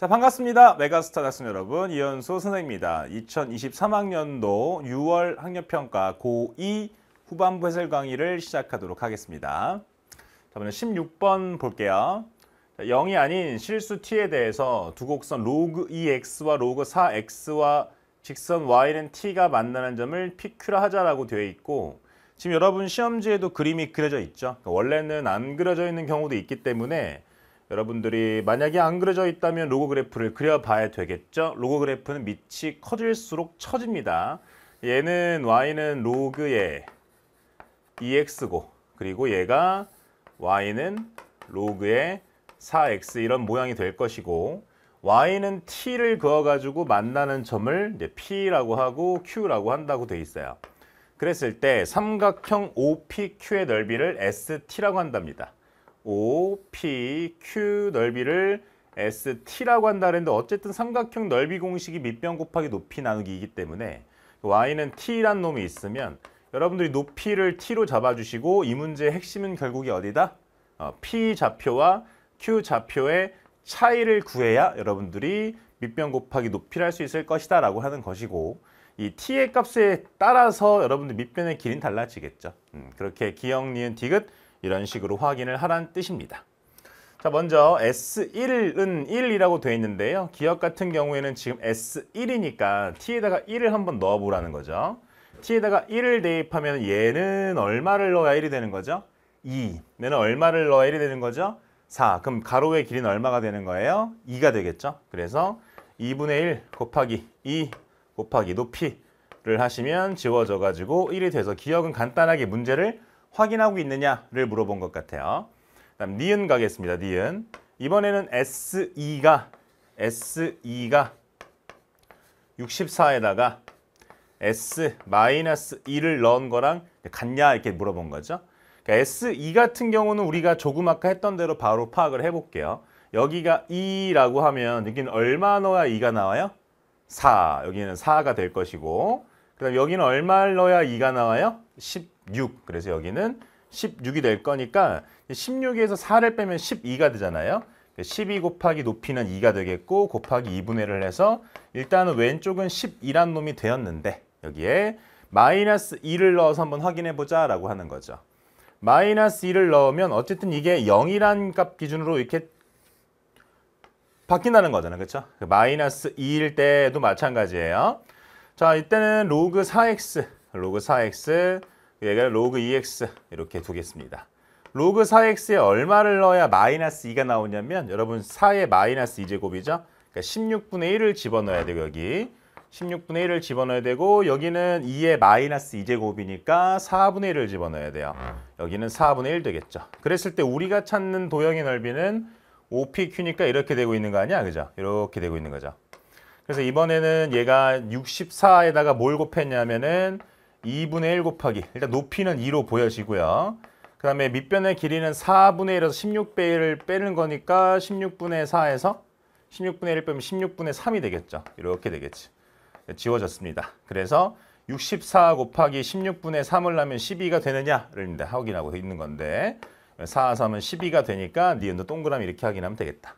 자 반갑습니다. 메가스타 학생 여러분 이현수 선생입니다. 2023학년도 6월 학력평가 고2 후반부 해설 강의를 시작하도록 하겠습니다. 자 먼저 16번 볼게요. 자, 0이 아닌 실수 t에 대해서 두 곡선 로그 2x와 로그 4x와 직선 y는 t가 만나는 점을 pq라 하자라고 되어 있고 지금 여러분 시험지에도 그림이 그려져 있죠. 그러니까 원래는 안 그려져 있는 경우도 있기 때문에 여러분들이 만약에 안 그려져 있다면 로고 그래프를 그려봐야 되겠죠? 로고 그래프는 밑이 커질수록 처집니다. 얘는 y는 로그의 EX고 그리고 얘가 y는 로그의 4x 이런 모양이 될 것이고 y는 t를 그어가지고 만나는 점을 이제 p라고 하고 q라고 한다고 돼 있어요. 그랬을 때 삼각형 OPQ의 넓이를 ST라고 한답니다. OPQ 넓이를 ST라고 한다 그랬는데 어쨌든 삼각형 넓이 공식이 밑변 곱하기 높이 나누기이기 때문에 그 Y는 T란 놈이 있으면 여러분들이 높이를 T로 잡아주시고 이 문제의 핵심은 결국이 어디다? 어, P 좌표와 Q 좌표의 차이를 구해야 여러분들이 밑변 곱하기 높이를 할 수 있을 것이다 라고 하는 것이고 이 T의 값에 따라서 여러분들 밑변의 길이는 달라지겠죠. 음, 그렇게 기역, 니은, 디귿 이런 식으로 확인을 하란 뜻입니다. 자 먼저 S1은 1이라고 되어 있는데요. 기억 같은 경우에는 지금 S1이니까 T에다가 1을 한번 넣어보라는 거죠. T에다가 1을 대입하면 얘는 얼마를 넣어야 1이 되는 거죠? 2. 얘는 얼마를 넣어야 1이 되는 거죠? 4. 그럼 가로의 길이는 얼마가 되는 거예요? 2가 되겠죠? 그래서 2분의 1 곱하기 2 곱하기 높이를 하시면 지워져가지고 1이 돼서 기억은 간단하게 문제를 확인하고 있느냐를 물어본 것 같아요. 다음 니은 가겠습니다. 니은. 이번에는 S2가 S2가 64에다가 S 2를 넣은 거랑 같냐 이렇게 물어본 거죠. 그러니까 S2 e 같은 경우는 우리가 조금 아까 했던 대로 바로 파악을 해볼게요. 여기가 2라고 하면 여기는 얼마 넣어야 2가 나와요? 4. 여기는 4가 될 것이고 그 다음 여기는 얼마를 넣어야 2가 나와요? 16. 그래서 여기는 16이 될 거니까 16에서 4를 빼면 12가 되잖아요. 12 그러니까 곱하기 높이는 2가 되겠고 곱하기 2분의 1을 해서 일단은 왼쪽은 1 0란 놈이 되었는데 여기에 마이너스 2를 넣어서 한번 확인해 보자 라고 하는 거죠. 마이너스 2를 넣으면 어쨌든 이게 0이란 값 기준으로 이렇게 바뀐다는 거잖아요. 그렇죠? 마이너스 2일 때도 마찬가지예요. 자, 이때는 로그 4x 로그 4x 얘가 로그 2x 이렇게 두겠습니다. 로그 4x에 얼마를 넣어야 마이너스 2가 나오냐면 여러분 4의 마이너스 2제곱이죠. 그러니까 16분의 1을 집어넣어야 되고 여기 16분의 1을 집어넣어야 되고 여기는 2의 마이너스 2제곱이니까 4분의 1을 집어넣어야 돼요. 여기는 4분의 1 되겠죠. 그랬을 때 우리가 찾는 도형의 넓이는 5pq니까 이렇게 되고 있는 거 아니야? 그죠? 이렇게 되고 있는 거죠. 그래서 이번에는 얘가 64에다가 뭘 곱했냐면은 2분의 1 곱하기 일단 높이는 2로 보여지고요. 그 다음에 밑변의 길이는 4분의 1에서 16배를 빼는 거니까 16분의 4에서 16분의 1 빼면 16분의 3이 되겠죠. 이렇게 되겠지. 지워졌습니다. 그래서 64 곱하기 16분의 3을 하면 12가 되느냐를 확인하고 있는 건데 4, 3은 12가 되니까 니은도 동그라미 이렇게 확인하면 되겠다.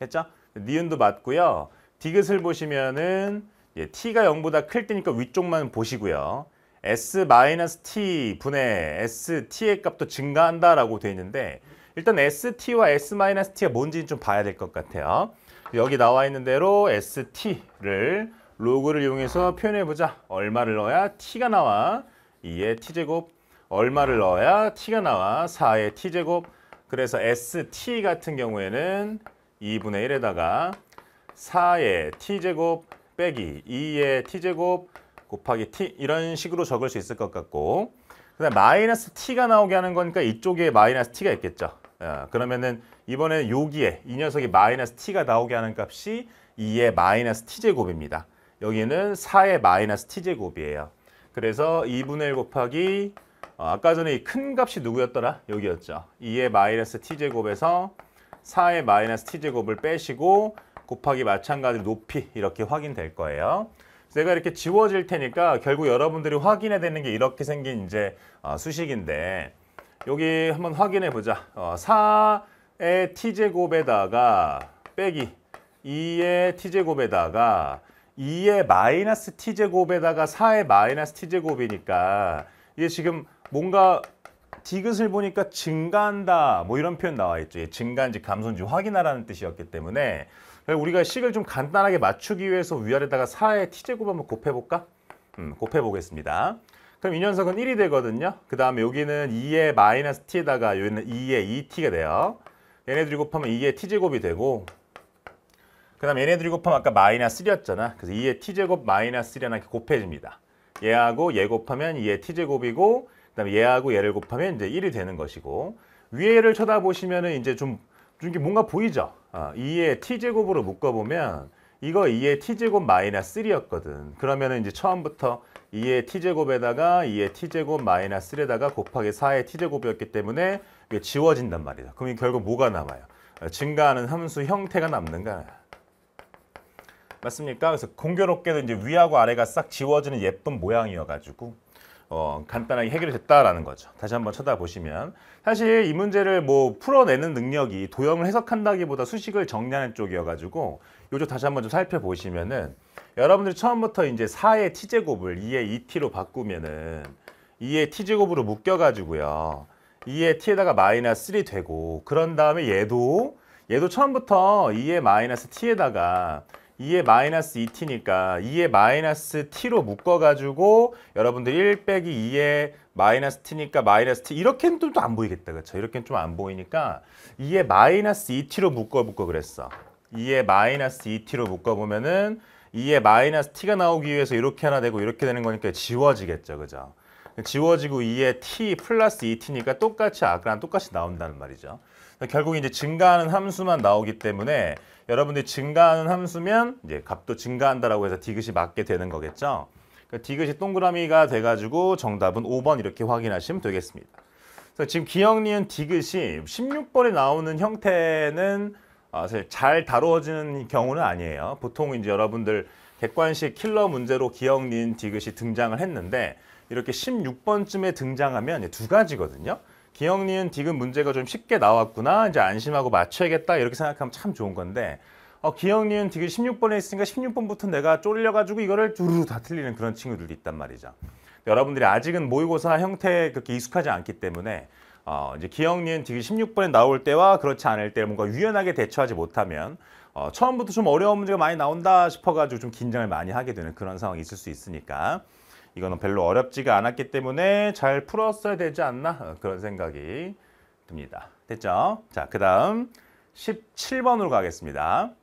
했죠 니은도 맞고요. 디귿을 보시면은 예, t가 0보다 클 때니까 위쪽만 보시고요. S-T 분의 ST의 값도 증가한다라고 되어 있는데 일단 ST와 S-T가 뭔지 좀 봐야 될 것 같아요. 여기 나와 있는 대로 ST를 로그를 이용해서 표현해보자. 얼마를 넣어야 T가 나와. 2의 T제곱. 얼마를 넣어야 T가 나와. 4의 T제곱. 그래서 ST 같은 경우에는 2분의 1에다가 4의 T제곱 빼기 2의 T제곱 곱하기 t 이런 식으로 적을 수 있을 것 같고 그다음 마이너스 t가 나오게 하는 거니까 이쪽에 마이너스 t가 있겠죠. 어, 그러면은 이번에 여기에 이 녀석이 마이너스 t가 나오게 하는 값이 2의 마이너스 t제곱입니다. 여기는 4의 마이너스 t제곱이에요. 그래서 2분의 1 곱하기 어, 아까 전에 이 큰 값이 누구였더라? 여기였죠. 2의 마이너스 t제곱에서 4의 마이너스 t제곱을 빼시고 곱하기 마찬가지로 높이 이렇게 확인될 거예요. 내가 이렇게 지워질 테니까 결국 여러분들이 확인해야 되는 게 이렇게 생긴 이제 아, 수식인데 여기 한번 확인해 보자. 어, 4의 t제곱에다가 빼기 2의 t제곱에다가 2의 마이너스 t제곱에다가 4의 마이너스 t제곱이니까 이게 지금 뭔가 디귿을 보니까 증가한다 뭐 이런 표현 나와 있죠. 예, 증가인지 감소인지 확인하라는 뜻이었기 때문에 우리가 식을 좀 간단하게 맞추기 위해서 위아래다가 4의 t제곱 한번 곱해볼까? 음, 곱해보겠습니다. 그럼 이 녀석은 1이 되거든요. 그 다음에 여기는 2의 마이너스 t에다가 여기는 2의 2t가 돼요. 얘네들이 곱하면 2의 t제곱이 되고 그 다음에 얘네들이 곱하면 아까 마이너스 3였잖아. 그래서 2의 t제곱 마이너스 3랑 이렇게 곱해집니다. 얘하고 얘 곱하면 2의 t제곱이고 그 다음에 얘하고 얘를 곱하면 이제 1이 되는 것이고 위에를 쳐다보시면 은 이제 좀, 좀 이게 뭔가 보이죠? 어, 아, 2의 t제곱으로 묶어보면 이거 2의 t제곱 마이너스 3였거든. 그러면 이제 처음부터 2의 t제곱에다가 2의 t제곱 마이너스 3에다가 곱하기 4의 t제곱이었기 때문에 이게 지워진단 말이죠. 그럼 결국 뭐가 남아요? 증가하는 함수 형태가 남는가? 맞습니까? 그래서 공교롭게도 이제 위하고 아래가 싹 지워지는 예쁜 모양이어가지고 어, 간단하게 해결이 됐다라는 거죠. 다시 한번 쳐다보시면 사실 이 문제를 뭐 풀어내는 능력이 도형을 해석한다기보다 수식을 정리하는 쪽이어가지고 요쪽 다시 한번 좀 살펴보시면은 여러분들 처음부터 이제 4의 t제곱을 2의 2t로 바꾸면은 2의 t제곱으로 묶여가지고요. 2의 t에다가 마이너스 3 되고 그런 다음에 얘도 얘도 처음부터 2의 마이너스 t에다가 2에 마이너스 2t니까 2에 마이너스 t로 묶어가지고 여러분들 1 빼기 2에 마이너스 t니까 마이너스 t 이렇게는 또 안 보이겠다 그렇죠? 이렇게는 좀 안 보이니까 2에 마이너스 2t로 묶어 묶어 그랬어 2에 마이너스 2t로 묶어보면은 2에 마이너스 t가 나오기 위해서 이렇게 하나 되고 이렇게 되는 거니까 지워지겠죠 그죠? 지워지고 2에 t 플러스 2t니까 e 똑같이 아까랑 똑같이 나온다는 말이죠. 결국 이제 증가하는 함수만 나오기 때문에 여러분들이 증가하는 함수면 이제 값도 증가한다라고 해서 디귿이 맞게 되는 거겠죠. 그러니까 디귿이 동그라미가 돼가지고 정답은 5번 이렇게 확인하시면 되겠습니다. 그래서 지금 기억 니은 디귿이 16번에 나오는 형태는 아, 사실 잘 다루어지는 경우는 아니에요. 보통 이제 여러분들 객관식 킬러 문제로 기억 니은 디귿이 등장을 했는데 이렇게 16번쯤에 등장하면 두 가지거든요. 기억, 니은, 디귿 문제가 좀 쉽게 나왔구나. 이제 안심하고 맞춰야겠다. 이렇게 생각하면 참 좋은 건데 어, 기억, 니은, 디귿 16번에 있으니까 16번부터 내가 쫄려가지고 이거를 두루루 다 틀리는 그런 친구들도 있단 말이죠. 여러분들이 아직은 모의고사 형태에 그렇게 익숙하지 않기 때문에 어, 이제 기억, 니은, 디귿 16번에 나올 때와 그렇지 않을 때 뭔가 유연하게 대처하지 못하면 어, 처음부터 좀 어려운 문제가 많이 나온다 싶어가지고 좀 긴장을 많이 하게 되는 그런 상황이 있을 수 있으니까 이거는 별로 어렵지가 않았기 때문에 잘 풀었어야 되지 않나 어, 그런 생각이 듭니다. 됐죠? 자, 그 다음 17번으로 가겠습니다.